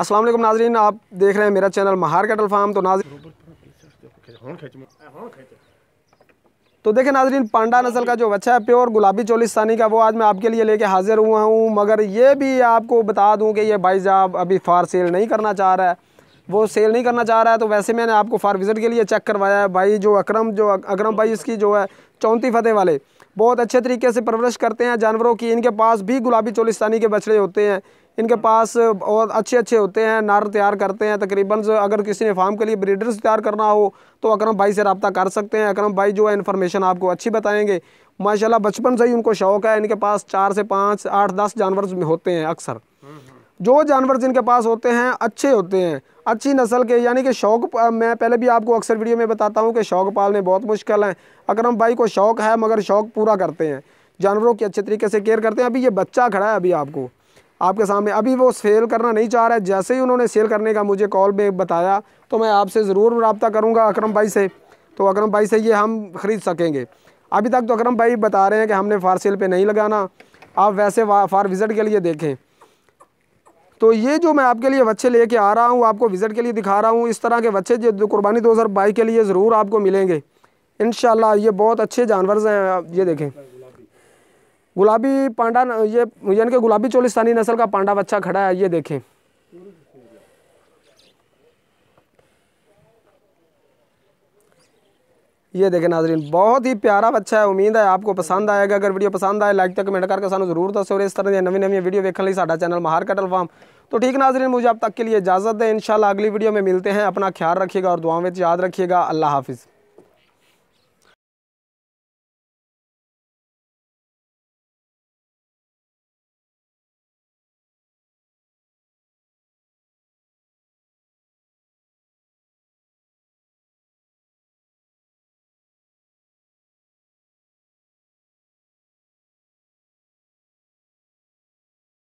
अस्सलाम वालेकुम नाजरीन आप देख रहे हैं मेरा चैनल महार कैटल फार्म तो नाज तो देखें नाजरीन पांडा नस्ल का जो बच्चा है प्योर गुलाबी चोलिस्तानी का वो आज मैं आपके लिए लेके हाजिर हुआ हूँ मगर ये भी आपको बता दूँ कि ये भाई साहब अभी फार सेल नहीं करना चाह रहा है वो सेल नहीं करना चाह रहा है तो वैसे मैंने आपको फार विज़िट के लिए चेक करवाया है भाई जो अक्रम जो अक्रम भाई इसकी जो है चौंती फतेह वाले बहुत अच्छे तरीके से परवरिश करते हैं जानवरों की इनके पास भी गुलाबी चोलिस्तानी के बछड़े होते हैं इनके हम्म। पास और अच्छे अच्छे होते हैं नार तैयार करते हैं तकरीबन अगर किसी ने फार्म के लिए ब्रीडर्स तैयार करना हो तो अकरम भाई से रबता कर सकते हैं अकरम भाई जो है इन्फॉर्मेशन आपको अच्छी बताएँगे माशाल्लाह बचपन से ही उनको शौक़ है इनके पास चार से पाँच आठ दस जानवर होते हैं अक्सर जो जानवर जिनके पास होते हैं अच्छे होते हैं अच्छी नस्ल के यानी कि शौक मैं पहले भी आपको अक्सर वीडियो में बताता हूँ कि शौक पालने बहुत मुश्किल हैं अकरम भाई को शौक़ है मगर शौक़ पूरा करते हैं जानवरों की अच्छे तरीके से केयर करते हैं अभी ये बच्चा खड़ा है अभी आपको आपके सामने अभी वो सेल करना नहीं चाह रहा है जैसे ही उन्होंने सेल करने का मुझे कॉल में बताया तो मैं आपसे ज़रूर रबता करूँगा अक्रम भाई से तो अक्रम भाई से ये हम ख़रीद सकेंगे अभी तक तो अक्रम भाई बता रहे हैं कि हमने फार सेल पर नहीं लगाना आप वैसे फार विज़िट के लिए देखें तो ये जो मैं आपके लिए बच्चे लेके आ रहा हूँ आपको विज़िट के लिए दिखा रहा हूँ इस तरह के बच्चे जो कुर्बानी दो हज़ार के लिए ज़रूर आपको मिलेंगे इन ये बहुत अच्छे जानवर हैं ये देखें गुलाबी पांडा ये यानी कि गुलाबी चोलिस्तानी नस्ल का पांडा बच्चा खड़ा है ये देखें ये देखें नाजरीन बहुत ही प्यारा बच्चा है उम्मीद है आपको पसंद आएगा अगर वीडियो पसंद आए लाइक तक कमेंट करके सू जरूर दसो और इस तरह की नवी नवी वीडियो देखने साढ़ा चैनल महार कटल फार्म तो ठीक नाजरीन मुझे अब तक के लिए इजाज़त दें इंशाल्लाह अगली वीडियो में मिलते हैं अपना ख्याल रखिएगा और दुआ में याद रखिएगा अल्लाह हाफिज़